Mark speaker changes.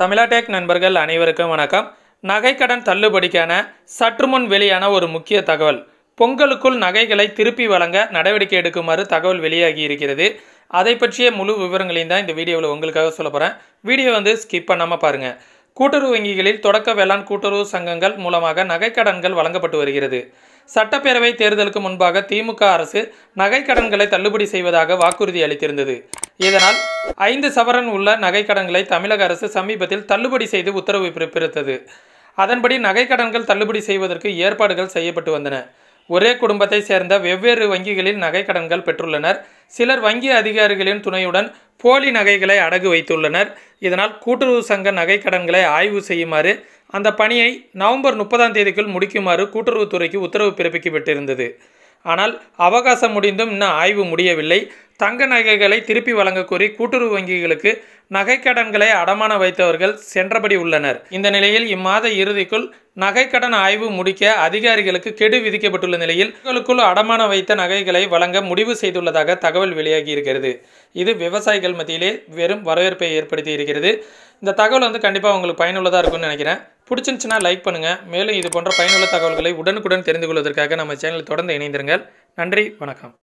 Speaker 1: தமிழாடேக் நண்பர்கள் அனைவருக்கும் வணக்கம் நகைக்கடன் தள்ளுபடிக்கான சற்று முன் வெளியான ஒரு முக்கிய தகவல் பொங்கலுக்குள் நகைகளை திருப்பி வழங்க நடவடிக்கை எடுக்குமாறு தகவல் வெளியாகி இருக்கிறது அதை பற்றிய முழு விவரங்களையும் தான் இந்த வீடியோவில் உங்களுக்காக சொல்ல போகிறேன் வீடியோ வந்து ஸ்கிப் பண்ணாமல் பாருங்கள் கூட்டுறவு வங்கிகளில் தொடக்க வேளாண் கூட்டுறவு சங்கங்கள் மூலமாக நகைக்கடன்கள் வழங்கப்பட்டு வருகிறது சட்டப்பேரவை தேர்தலுக்கு முன்பாக திமுக அரசு நகைக்கடன்களை தள்ளுபடி செய்வதாக வாக்குறுதி அளித்திருந்தது இதனால் ஐந்து சவரன் உள்ள நகைக்கடன்களை தமிழக அரசு சமீபத்தில் தள்ளுபடி செய்து உத்தரவு பிறப்பித்தது அதன்படி நகைக்கடன்கள் தள்ளுபடி செய்வதற்கு ஏற்பாடுகள் செய்யப்பட்டு வந்தன ஒரே குடும்பத்தை சேர்ந்த வெவ்வேறு வங்கிகளில் நகைக்கடன்கள் பெற்றுள்ளனர் சிலர் வங்கி அதிகாரிகளின் துணையுடன் போலி நகைகளை அடகு வைத்துள்ளனர் இதனால் கூட்டுறவு சங்க நகைக்கடன்களை ஆய்வு செய்யுமாறு அந்த பணியை நவம்பர் முப்பதாம் தேதிக்குள் முடிக்குமாறு கூட்டுறவுத்துறைக்கு உத்தரவு பிறப்பிக்கப்பட்டிருந்தது ஆனால் அவகாசம் முடிந்தும் இன்னும் ஆய்வு முடியவில்லை தங்க நகைகளை திருப்பி வழங்க கோரி கூட்டுறவு வங்கிகளுக்கு நகைக்கடன்களை அடமான வைத்தவர்கள் சென்றபடி உள்ளனர் இந்த நிலையில் இம்மாத இறுதிக்குள் நகைக்கடன் ஆய்வு முடிக்க அதிகாரிகளுக்கு கெடு விதிக்கப்பட்டுள்ள நிலையில் உங்களுக்குள் அடமான வைத்த நகைகளை வழங்க முடிவு செய்துள்ளதாக தகவல் வெளியாகி இருக்கிறது இது விவசாயிகள் மத்தியிலே வெறும் வரவேற்பை ஏற்படுத்தி இருக்கிறது இந்த தகவல் வந்து கண்டிப்பாக உங்களுக்கு பயனுள்ளதாக இருக்கும்னு நினைக்கிறேன் பிடிச்சிருந்துச்சுன்னா லைக் பண்ணுங்கள் மேலும் இது போன்ற பயனுள்ள தகவல்களை உடனுக்குடன் தெரிந்து கொள்வதற்காக நம்ம சேனல் தொடர்ந்து இணைந்திருங்கள் நன்றி வணக்கம்